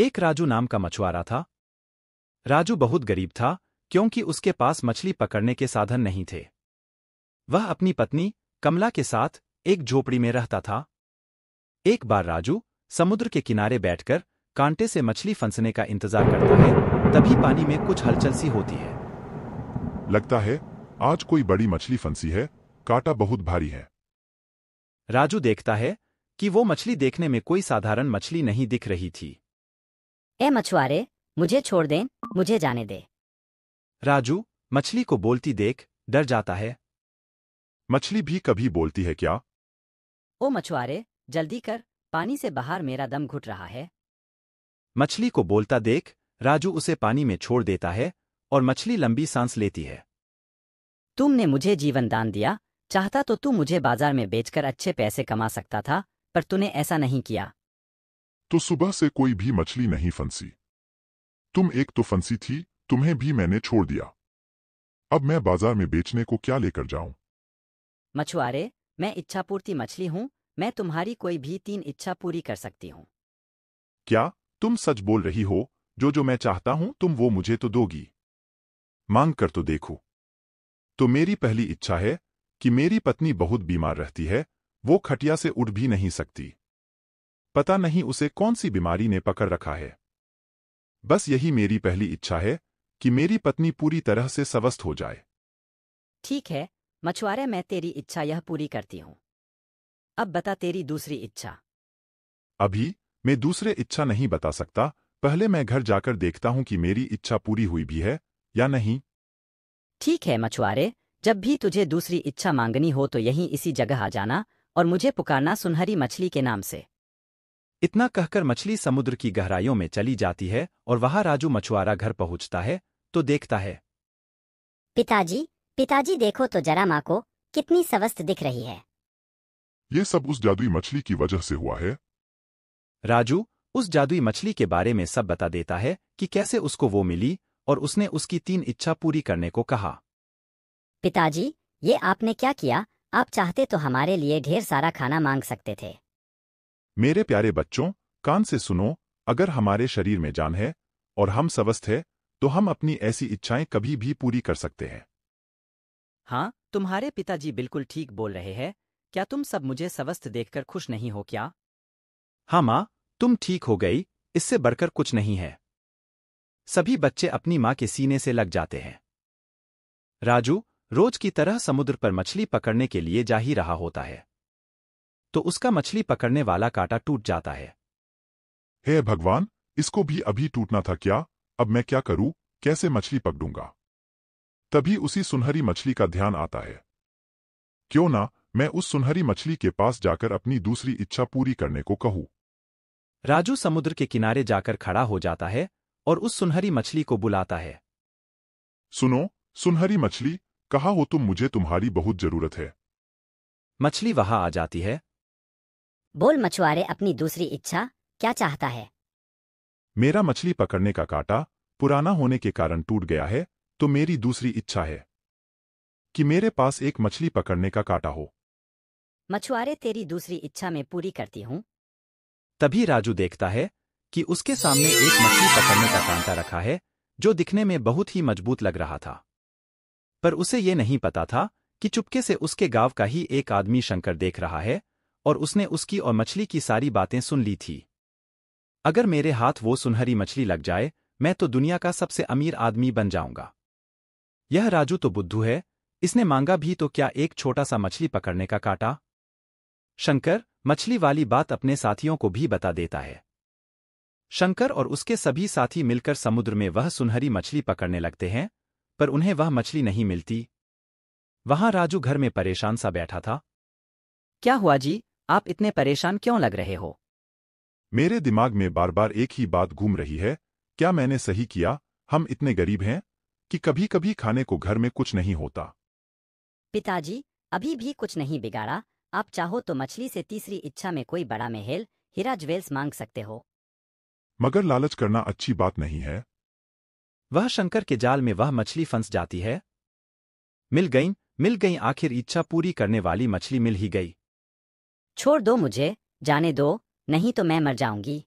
एक राजू नाम का मछुआरा था राजू बहुत गरीब था क्योंकि उसके पास मछली पकड़ने के साधन नहीं थे वह अपनी पत्नी कमला के साथ एक झोपड़ी में रहता था एक बार राजू समुद्र के किनारे बैठकर कांटे से मछली फंसने का इंतजार करता है तभी पानी में कुछ हलचल सी होती है लगता है आज कोई बड़ी मछली फंसी है कांटा बहुत भारी है राजू देखता है कि वो मछली देखने में कोई साधारण मछली नहीं दिख रही थी ए मछुआरे मुझे छोड़ दें मुझे जाने दे राजू मछली को बोलती देख डर जाता है मछली भी कभी बोलती है क्या ओ मछुआरे जल्दी कर पानी से बाहर मेरा दम घुट रहा है मछली को बोलता देख राजू उसे पानी में छोड़ देता है और मछली लंबी सांस लेती है तुमने मुझे जीवन दान दिया चाहता तो तू मुझे बाजार में बेचकर अच्छे पैसे कमा सकता था पर तूने ऐसा नहीं किया तो सुबह से कोई भी मछली नहीं फंसी तुम एक तो फंसी थी तुम्हें भी मैंने छोड़ दिया अब मैं बाजार में बेचने को क्या लेकर जाऊं मछुआरे मैं इच्छापूर्ति मछली हूं मैं तुम्हारी कोई भी तीन इच्छा पूरी कर सकती हूं क्या तुम सच बोल रही हो जो जो मैं चाहता हूं तुम वो मुझे तो दोगी मांग कर तो देखो तो मेरी पहली इच्छा है कि मेरी पत्नी बहुत बीमार रहती है वो खटिया से उठ भी नहीं सकती पता नहीं उसे कौन सी बीमारी ने पकड़ रखा है बस यही मेरी पहली इच्छा है कि मेरी पत्नी पूरी तरह से स्वस्थ हो जाए ठीक है मछुआरे मैं तेरी इच्छा यह पूरी करती हूँ अब बता तेरी दूसरी इच्छा अभी मैं दूसरे इच्छा नहीं बता सकता पहले मैं घर जाकर देखता हूँ कि मेरी इच्छा पूरी हुई भी है या नहीं ठीक है मछुआरे जब भी तुझे दूसरी इच्छा मांगनी हो तो यहीं इसी जगह आ जाना और मुझे पुकारना सुनहरी मछली के नाम से इतना कहकर मछली समुद्र की गहराइयों में चली जाती है और वहां राजू मछुआरा घर पहुंचता है तो देखता है पिताजी पिताजी देखो तो जरा माँ को कितनी स्वस्थ दिख रही है ये सब उस जादुई मछली की वजह से हुआ है राजू उस जादुई मछली के बारे में सब बता देता है कि कैसे उसको वो मिली और उसने उसकी तीन इच्छा पूरी करने को कहा पिताजी ये आपने क्या किया आप चाहते तो हमारे लिए ढेर सारा खाना मांग सकते थे मेरे प्यारे बच्चों कान से सुनो अगर हमारे शरीर में जान है और हम स्वस्थ है तो हम अपनी ऐसी इच्छाएं कभी भी पूरी कर सकते हैं हाँ तुम्हारे पिताजी बिल्कुल ठीक बोल रहे हैं क्या तुम सब मुझे स्वस्थ देखकर खुश नहीं हो क्या हाँ माँ तुम ठीक हो गई इससे बढ़कर कुछ नहीं है सभी बच्चे अपनी माँ के सीने से लग जाते हैं राजू रोज की तरह समुद्र पर मछली पकड़ने के लिए जा ही रहा होता है तो उसका मछली पकड़ने वाला कांटा टूट जाता है हे भगवान इसको भी अभी टूटना था क्या अब मैं क्या करूं कैसे मछली पकड़ूंगा तभी उसी सुनहरी मछली का ध्यान आता है क्यों ना मैं उस सुनहरी मछली के पास जाकर अपनी दूसरी इच्छा पूरी करने को कहूं राजू समुद्र के किनारे जाकर खड़ा हो जाता है और उस सुनहरी मछली को बुलाता है सुनो सुनहरी मछली कहा हो तुम मुझे तुम्हारी बहुत जरूरत है मछली वहां आ जाती है बोल मछुआरे अपनी दूसरी इच्छा क्या चाहता है मेरा मछली पकड़ने का कांटा पुराना होने के कारण टूट गया है तो मेरी दूसरी इच्छा है कि मेरे पास एक मछली पकड़ने का कांटा हो मछुआरे तेरी दूसरी इच्छा में पूरी करती हूँ तभी राजू देखता है कि उसके सामने एक मछली पकड़ने का कांटा रखा है जो दिखने में बहुत ही मजबूत लग रहा था पर उसे ये नहीं पता था कि चुपके से उसके गांव का ही एक आदमी शंकर देख रहा है और उसने उसकी और मछली की सारी बातें सुन ली थी अगर मेरे हाथ वो सुनहरी मछली लग जाए मैं तो दुनिया का सबसे अमीर आदमी बन जाऊंगा यह राजू तो बुद्धू है इसने मांगा भी तो क्या एक छोटा सा मछली पकड़ने का काटा शंकर मछली वाली बात अपने साथियों को भी बता देता है शंकर और उसके सभी साथी मिलकर समुद्र में वह सुनहरी मछली पकड़ने लगते हैं पर उन्हें वह मछली नहीं मिलती वहां राजू घर में परेशान सा बैठा था क्या हुआ जी आप इतने परेशान क्यों लग रहे हो मेरे दिमाग में बार बार एक ही बात घूम रही है क्या मैंने सही किया हम इतने गरीब हैं कि कभी कभी खाने को घर में कुछ नहीं होता पिताजी अभी भी कुछ नहीं बिगाड़ा आप चाहो तो मछली से तीसरी इच्छा में कोई बड़ा महल हीरा ज्वेल्स मांग सकते हो मगर लालच करना अच्छी बात नहीं है वह शंकर के जाल में वह मछली फंस जाती है मिल गई मिल गई आखिर इच्छा पूरी करने वाली मछली मिल ही गई छोड़ दो मुझे जाने दो नहीं तो मैं मर जाऊंगी